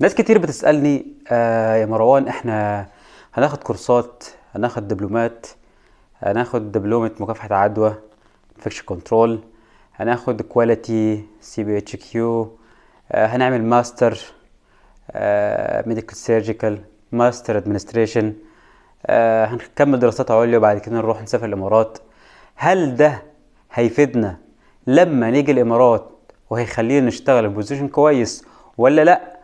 ناس كتير بتسألني آه يا مروان احنا هناخد كورسات هناخد دبلومات هناخد دبلومة مكافحة عدوى انفكشن كنترول هناخد كواليتي سي بي اتش كيو هنعمل ماستر ميديكال سيرجيكال ماستر ادمنستريشن هنكمل دراسات عليا وبعد كده نروح نسافر الامارات هل ده هيفيدنا لما نيجي الامارات وهيخلينا نشتغل في بوزيشن كويس ولا لا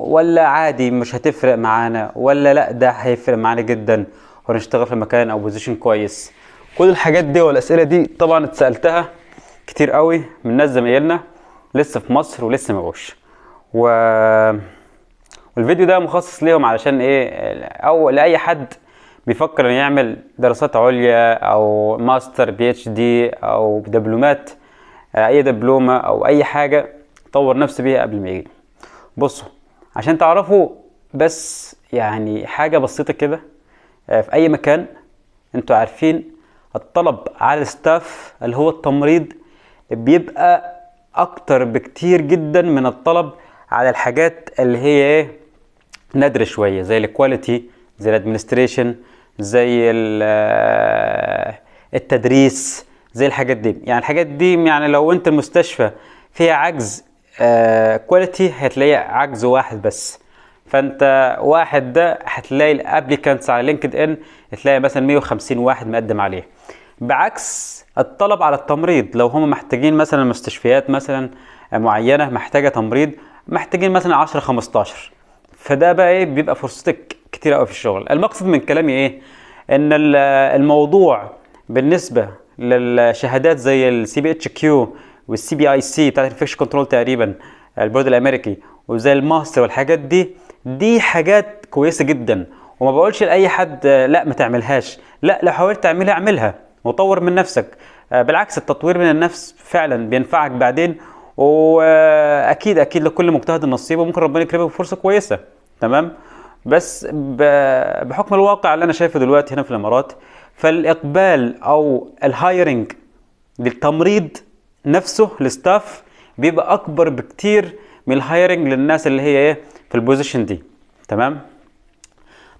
ولا عادي مش هتفرق معانا ولا لا ده هيفرق معانا جدا وهنشتغل في مكان او بوزيشن كويس كل الحاجات دي والاسئله دي طبعا اتسالتها كتير قوي من ناس زمايلنا لسه في مصر ولسه ما جوش و والفيديو ده مخصص ليهم علشان ايه او لاي حد بيفكر انه يعمل دراسات عليا او ماستر بي اتش دي او دبلومات اي دبلومه او اي حاجه طور نفسه بيها قبل ما يجي بصوا عشان تعرفوا بس يعني حاجة بسيطة كده آه، في أي مكان انتوا عارفين الطلب على الستاف اللي هو التمريض بيبقى أكتر بكتير جدا من الطلب على الحاجات اللي هي ايه نادرة شوية زي الكواليتي زي الادمنستريشن زي آه، التدريس زي الحاجات دي يعني الحاجات دي يعني لو انت المستشفى فيها عجز كواليتي آه، هتلاقي عجز واحد بس فانت واحد ده هتلاقي الابليكانتس على لينكد ان تلاقي مثلا 150 واحد مقدم عليه بعكس الطلب على التمريض لو هم محتاجين مثلا مستشفيات مثلا معينه محتاجه تمريض محتاجين مثلا 10 15 فده بقى ايه بيبقى فرصتك كتير قوي في الشغل المقصد من كلامي ايه ان الموضوع بالنسبه للشهادات زي السي بي اتش كيو والسي بي اي سي بتاعت الانفكشن كنترول تقريبا البورد الامريكي وزي الماستر والحاجات دي دي حاجات كويسه جدا وما بقولش لاي حد لا ما تعملهاش لا لو حاولت تعملها اعملها وطور من نفسك آه، بالعكس التطوير من النفس فعلا بينفعك بعدين واكيد اكيد لكل مجتهد نصيبه وممكن ربنا يكرمك بفرصه كويسه تمام بس بحكم الواقع اللي انا شايفه دلوقتي هنا في الامارات فالاقبال او الهايرنج للتمريض نفسه الستاف بيبقى اكبر بكتير من الهايرنج للناس اللي هي ايه في البوزيشن دي تمام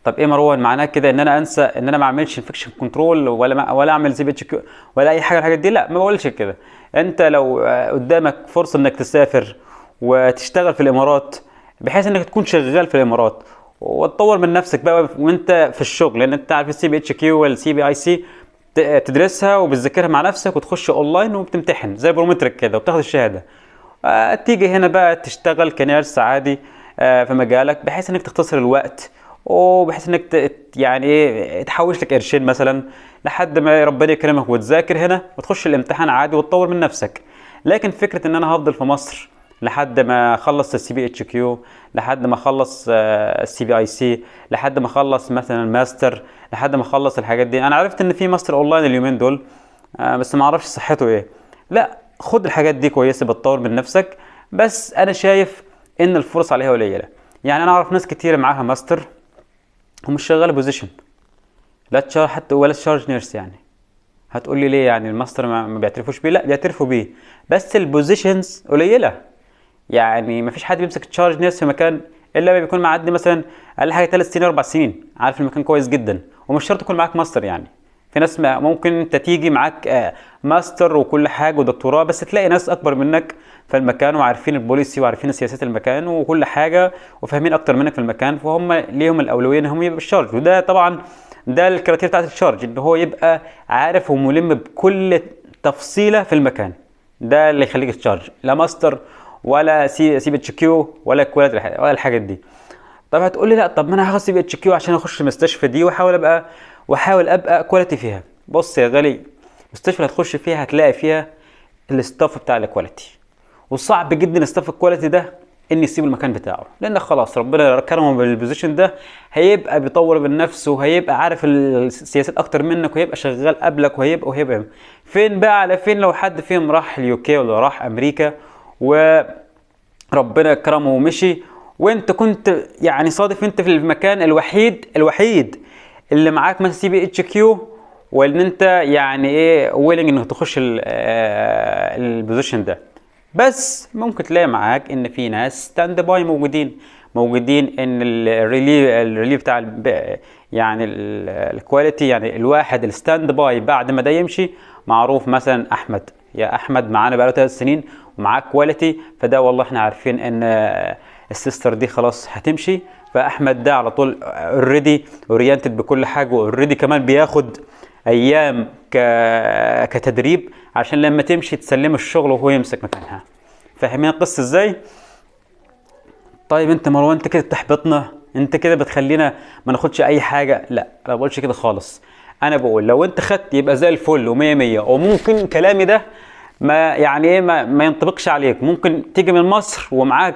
طب ايه مروان معناه كده ان انا انسى ان انا ما اعملش انفكشن كنترول ولا ما ولا اعمل زي اتش كيو ولا اي حاجه الحاجات دي لا ما بقولش كده انت لو آه، قدامك فرصه انك تسافر وتشتغل في الامارات بحيث انك تكون شغال في الامارات وتطور من نفسك بقى وانت في الشغل لان انت عارف السي بي اتش كيو والسي بي اي سي تدرسها وبتذاكرها مع نفسك وتخش اونلاين وبتمتحن زي برومترك كده وبتاخد الشهاده آه، تيجي هنا بقى تشتغل كنيرس عادي آه، في مجالك بحيث انك تختصر الوقت وبحيث انك يعني ايه تحوش لك قرشين مثلا لحد ما ربنا يكرمك وتذاكر هنا وتخش الامتحان عادي وتطور من نفسك لكن فكره ان انا هفضل في مصر لحد ما اخلص السي بي اتش كيو لحد ما اخلص السي بي اي سي لحد ما اخلص مثلا ماستر لحد ما اخلص الحاجات دي انا عرفت ان في ماستر اونلاين اليومين دول آه، بس ما اعرفش صحته ايه لا خد الحاجات دي كويسه بتطور من نفسك بس انا شايف ان الفرص عليها قليله يعني انا اعرف ناس كتير معاها ماستر ومش شغاله بوزيشن لا تشار حتى ولا تشارج نيرس يعني هتقول لي ليه يعني الماستر ما بيعترفوش بيه لا بيعترفوا بيه بس البوزيشنز قليله يعني ما فيش حد بيمسك تشارج نيرس في مكان الا لما بيكون معدي مثلا اقل حاجه ثلاث سنين اربع سنين عارف المكان كويس جدا ومش شرط يكون معاك ماستر يعني في ناس ممكن انت تيجي معاك آه، ماستر وكل حاجه ودكتوراه بس تلاقي ناس اكبر منك في المكان وعارفين البوليسي وعارفين سياسات المكان وكل حاجه وفاهمين اكتر منك في المكان فهم ليهم الاولويه ان هم يبقوا الشارج وده طبعا ده الكراتير بتاعت الشارج ان هو يبقى عارف وملم بكل تفصيله في المكان ده اللي يخليك تشارج لا ماستر ولا سي سي بي كيو ولا ولا الحاجات دي طب هتقول لي لا طب ما انا بي اتش كيو عشان اخش المستشفى دي واحاول ابقى واحاول ابقى كواليتي فيها بص يا غالي المستشفى اللي هتخش فيها هتلاقي فيها الاستاف بتاع الكواليتي وصعب جدا الاستاف الكواليتي ده ان يسيب المكان بتاعه لان خلاص ربنا كرمه بالبوزيشن ده هيبقى بيطور من نفسه وهيبقى عارف السياسات اكتر منك وهيبقى شغال قبلك وهيبقى وهيبقى فين بقى على فين لو حد فيهم راح اليوكي ولا راح امريكا وربنا كرمه ومشي وانت كنت يعني صادف انت في المكان الوحيد الوحيد اللي معاك مثلا سي بي اتش كيو وان انت يعني ايه ويلنج انك تخش البوزيشن آه، ده بس ممكن تلاقي معاك ان في ناس ستاند باي موجودين موجودين ان الريلي الريلي بتاع يعني الكواليتي يعني الواحد الستاند باي بعد ما ده يمشي معروف مثلا احمد يا احمد معانا بقاله ثلاث سنين ومعاه كواليتي فده والله احنا عارفين ان السيستر دي خلاص هتمشي فاحمد ده على طول اوريدي اورينتد بكل حاجه اوريدي كمان بياخد ايام كتدريب عشان لما تمشي تسلم الشغل وهو يمسك مكانها فاهمين القصه ازاي طيب انت مروان انت كده بتحبطنا انت كده بتخلينا ما ناخدش اي حاجه لا انا ما بقولش كده خالص انا بقول لو انت خدت يبقى زي الفل و100 100 وممكن كلامي ده ما يعني ايه ما, ما ينطبقش عليك ممكن تيجي من مصر ومعاك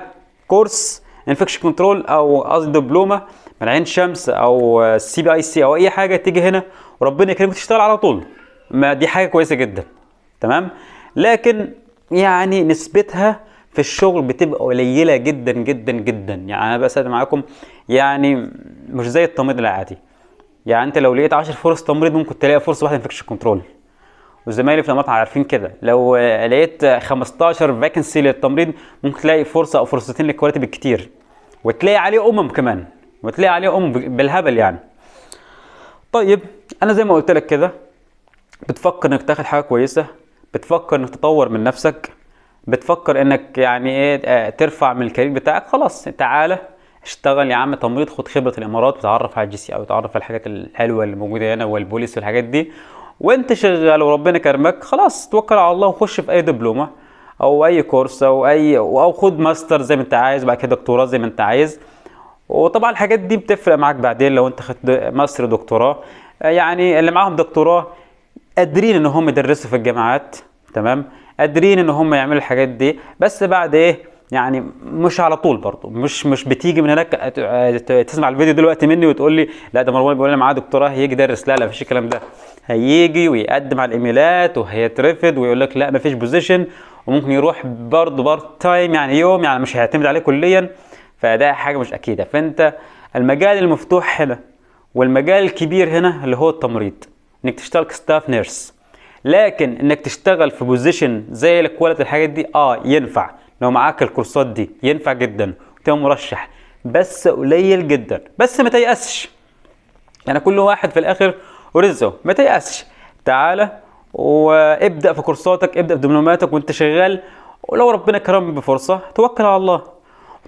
كورس انفكشن كنترول او قصدي دبلومه من عين شمس او سي بي اي سي او اي حاجه تيجي هنا وربنا يكرمك تشتغل على طول ما دي حاجه كويسه جدا تمام لكن يعني نسبتها في الشغل بتبقى قليله جدا جدا جدا يعني انا بسأل معاكم يعني مش زي التمريض العادي يعني انت لو لقيت 10 فرص تمريض ممكن تلاقي فرصه واحده انفكشن كنترول وزمايلي في الامارات عارفين كده لو لقيت 15 فاكنسي للتمريض ممكن تلاقي فرصه او فرصتين للكواليتي بالكتير وتلاقي عليه امم كمان وتلاقي عليه امم بالهبل يعني طيب انا زي ما قلت لك كده بتفكر انك تاخد حاجه كويسه بتفكر انك تطور من نفسك بتفكر انك يعني ايه آه، ترفع من الكارير بتاعك خلاص تعالى اشتغل يا عم تمريض خد خبره الامارات وتعرف على الجي سي او تعرف على الحاجات الحلوه اللي موجوده هنا والبوليس والحاجات دي وانت شغال وربنا كرمك خلاص توكل على الله وخش في اي دبلومه او اي كورس او اي او خد ماستر زي ما انت عايز بعد كده دكتوراه زي ما انت عايز وطبعا الحاجات دي بتفرق معاك بعدين لو انت خدت ماستر دكتوراه يعني اللي معاهم دكتوراه قادرين ان هم يدرسوا في الجامعات تمام قادرين ان هم يعملوا الحاجات دي بس بعد ايه يعني مش على طول برضه مش مش بتيجي من هناك تسمع الفيديو دلوقتي مني وتقول لي لا ده مروان بيقول لي معاه دكتوراه هيجي يدرس لا لا مفيش الكلام ده هيجي ويقدم على الايميلات وهيترفض ويقول لك لا مفيش بوزيشن وممكن يروح برضه بارت تايم يعني يوم يعني مش هيعتمد عليه كليا فده حاجه مش اكيده فانت المجال المفتوح هنا والمجال الكبير هنا اللي هو التمريض انك تشتغل كستاف نيرس لكن انك تشتغل في بوزيشن زي الكواليتي الحاجات دي اه ينفع لو معاك الكورسات دي ينفع جدا وتبقى مرشح بس قليل جدا بس ما تيأسش يعني كل واحد في الاخر ورزقه ما تيأسش تعالى وابدأ في كورساتك ابدأ في دبلوماتك وانت شغال ولو ربنا كرم بفرصة توكل على الله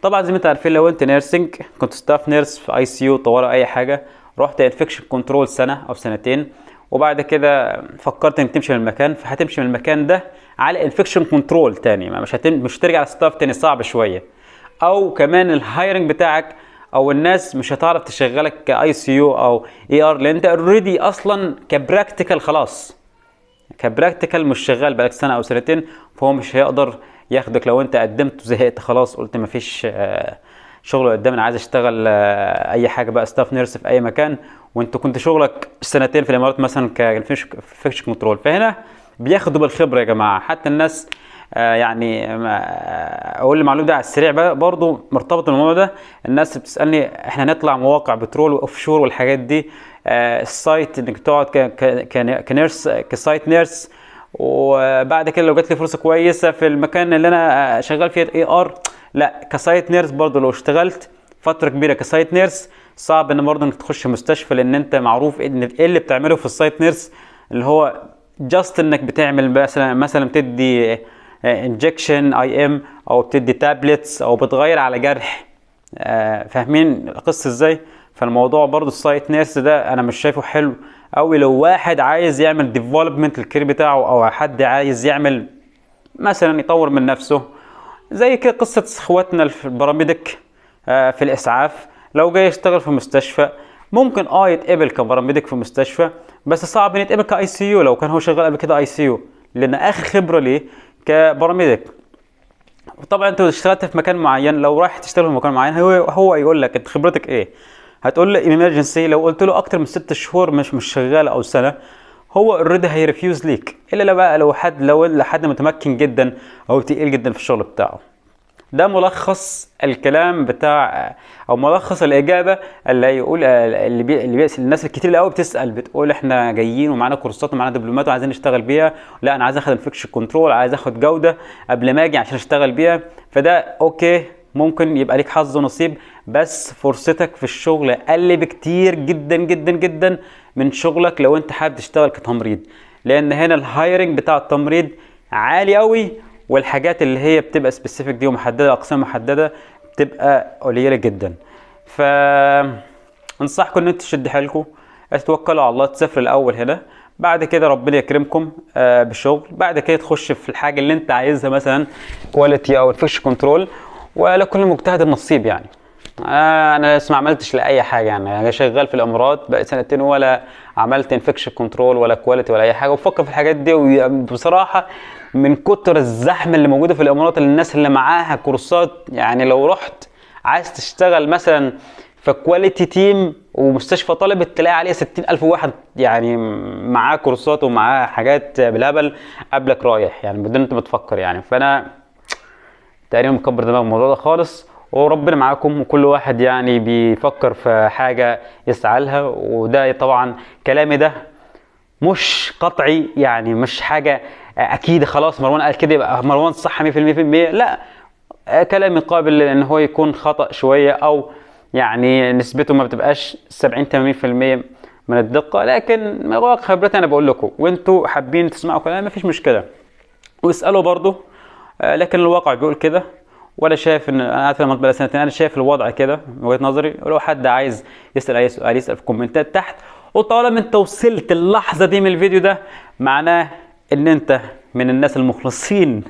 طبعا زي ما انت عارفين لو انت نيرسنج كنت ستاف نيرس في اي سي يو طوارئ اي حاجة رحت انفكشن كنترول سنة او سنتين وبعد كده فكرت انك تمشي من المكان فهتمشي من المكان ده على انفكشن كنترول تاني مش هتم مش هترجع للستاف تاني صعب شويه او كمان الهايرنج بتاعك او الناس مش هتعرف تشغلك كاي سي يو او اي e ار لان انت اوريدي اصلا كبراكتيكال خلاص كبراكتيكال مش شغال بقالك سنه او سنتين فهو مش هيقدر ياخدك لو انت قدمت وزهقت خلاص قلت مفيش آه، شغل قدام انا عايز اشتغل آه، اي حاجه بقى ستاف نيرس في اي مكان وانت كنت شغلك سنتين في الامارات مثلا كانفكشن كنترول فهنا بياخدوا بالخبره يا جماعه حتى الناس آه، يعني آه، اقول المعلومه دي على السريع برضو مرتبط بالموضوع ده الناس بتسالني احنا نطلع مواقع بترول واوفشور والحاجات دي آه، السايت انك تقعد كنيرس كسايت نيرس وبعد كده لو جات لي فرصه كويسه في المكان اللي انا شغال فيه اي ار لا كسايت نيرس برضو لو اشتغلت فتره كبيره كسايت نيرس صعب ان برضه انك تخش مستشفى لان انت معروف ان ايه اللي بتعمله في السايت نيرس اللي هو جاست انك بتعمل مثلا مثلا بتدي انجكشن اي ام او بتدي تابلتس او بتغير على جرح آه، فاهمين القصه ازاي فالموضوع برضو السايت نيرس ده انا مش شايفه حلو قوي لو واحد عايز يعمل ديفلوبمنت الكير بتاعه او حد عايز يعمل مثلا يطور من نفسه زي كده قصه اخواتنا البراميدك آه، في الاسعاف لو جاي يشتغل في مستشفى ممكن اه يتقبل كبراميدك في مستشفى بس صعب انه يتقبل كاي سي يو لو كان هو شغال قبل كده اي سي يو لان اخر خبره ليه كباراميديك طبعا انت اشتغلت في مكان معين لو رايح تشتغل في مكان معين هو هو يقول لك انت خبرتك ايه هتقول له ايمرجنسي لو قلت له اكتر من ست شهور مش مش شغال او سنه هو اوريدي هيرفيوز ليك الا لو بقى لو حد لو حد متمكن جدا او تقيل جدا في الشغل بتاعه ده ملخص الكلام بتاع او ملخص الاجابه اللي هيقول اللي بيسال الناس الكتير قوي بتسال بتقول احنا جايين ومعانا كورسات ومعانا دبلومات وعايزين نشتغل بيها لا انا عايز اخد انفكشن كنترول عايز اخد جوده قبل ما اجي عشان اشتغل بيها فده اوكي ممكن يبقى ليك حظ ونصيب بس فرصتك في الشغل اقل بكتير جدا جدا جدا من شغلك لو انت حابب تشتغل كتمريض لان هنا الهايرنج بتاع التمريض عالي قوي والحاجات اللي هي بتبقى سبيسيفيك دي ومحدده اقسام محدده بتبقى قليله جدا ف انصحكم ان انتوا تشدوا حيلكم اتوكلوا على الله تسافر الاول هنا بعد كده ربنا يكرمكم آه، بشغل بعد كده تخش في الحاجه اللي انت عايزها مثلا كواليتي او الفيش كنترول ولكل مجتهد النصيب يعني آه، انا لسه ما عملتش لاي حاجه يعني انا شغال في الامارات بقى سنتين ولا عملت انفكشن كنترول ولا كواليتي ولا اي حاجه وبفكر في الحاجات دي وبصراحه من كتر الزحمه اللي موجوده في الامارات الناس اللي معاها كورسات يعني لو رحت عايز تشتغل مثلا في كواليتي تيم ومستشفى طالب تلاقي عليه 60000 واحد يعني معاه كورسات ومعاه حاجات بالهبل قبلك رايح يعني بدون انت بتفكر يعني فانا تقريبا مكبر دماغ الموضوع ده خالص وربنا معاكم وكل واحد يعني بيفكر في حاجة يسعى لها وده طبعا كلامي ده مش قطعي يعني مش حاجة أكيد خلاص مروان قال كده يبقى مروان صح 100% لا كلامي قابل لأن هو يكون خطأ شوية أو يعني نسبته ما بتبقاش 70 80% من الدقة لكن من واقع خبرتي أنا بقول لكم وأنتوا حابين تسمعوا كلامي مفيش مشكلة واسألوا برضو آه، لكن الواقع بيقول كده ولا شايف ان انا قاعد في المطبخ سنتين انا شايف الوضع كده من وجهه نظري ولو حد عايز يسال اي سؤال يسال في الكومنتات تحت وطالما انت وصلت اللحظه دي من الفيديو ده معناه ان انت من الناس المخلصين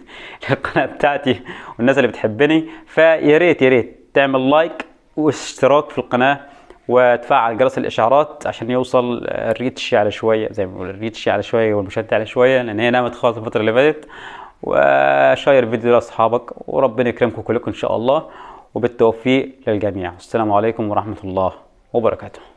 للقناه بتاعتي والناس اللي بتحبني فيا ريت يا ريت تعمل لايك واشتراك في القناه وتفعل جرس الاشعارات عشان يوصل الريتش على شويه زي ما بنقول الريتش على شويه والمشاهدات على شويه لان هي نامت خالص الفتره اللي فاتت وشير الفيديو لاصحابك وربنا يكرمكم كلكم ان شاء الله وبالتوفيق للجميع والسلام عليكم ورحمه الله وبركاته